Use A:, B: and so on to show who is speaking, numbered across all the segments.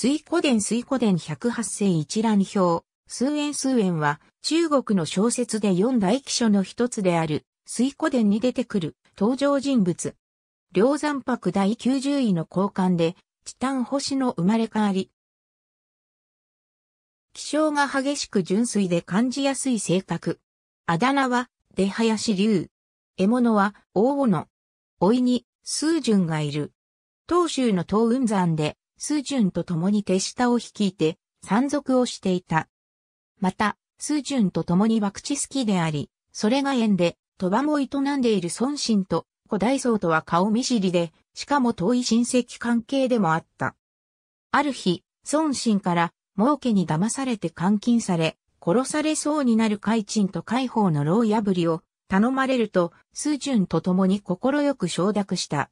A: 水古伝水古伝108世一覧表、数円数円は中国の小説で四大記書の一つである水古伝に出てくる登場人物。梁山泊第90位の交換で、チタン星の生まれ変わり。気象が激しく純粋で感じやすい性格。あだ名は、出林竜。獲物は、大斧。老いに、数順がいる。東州の東雲山で、スジュンと共に手下を率いて山賊をしていた。また、スジュンと共に博打好きであり、それが縁で、鳥羽も営んでいる孫信と古代僧とは顔見知りで、しかも遠い親戚関係でもあった。ある日、孫信から儲けに騙されて監禁され、殺されそうになる海鎮と海宝の牢破りを頼まれると、スジュンと共に快く承諾した。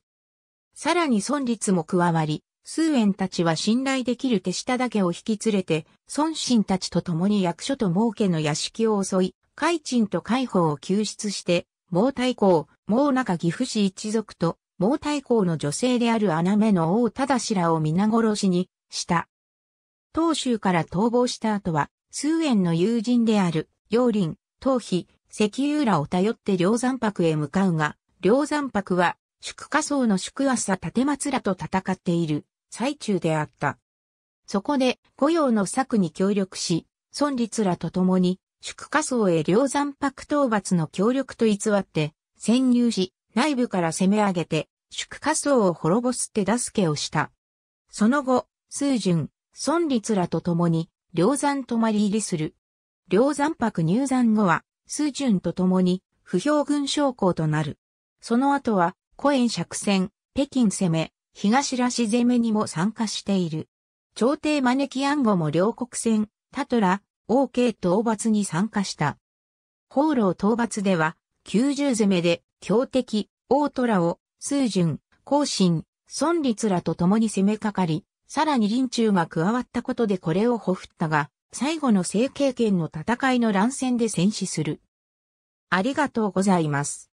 A: さらに孫立も加わり、数円たちは信頼できる手下だけを引き連れて、孫心たちと共に役所と儲けの屋敷を襲い、海鎮と海保を救出して、毛太公、毛中岐阜市一族と、毛太公の女性である穴目の王忠氏らを皆殺しにした。東州から逃亡した後は、数円の友人である、陽林、東飛、石油らを頼って梁山泊へ向かうが、梁山泊は、宿下層の宿浅立松らと戦っている。最中であった。そこで、御用の策に協力し、孫立らと共に、祝下層へ両山泊討伐の協力と偽って、潜入し、内部から攻め上げて、祝下層を滅ぼす手助けをした。その後、数順、孫立らと共に、両山泊まり入りする。両山泊入山後は、数順と共に、不評軍将校となる。その後は、古園釈戦、北京攻め、東らし攻めにも参加している。朝廷招き暗号も両国戦、タトラ、王慶討伐に参加した。放浪討伐では、九十攻めで、強敵、王虎を、数順、後進、孫立らと共に攻めかかり、さらに林中が加わったことでこれをほふったが、最後の成経験の戦いの乱戦で戦死する。ありがとうございます。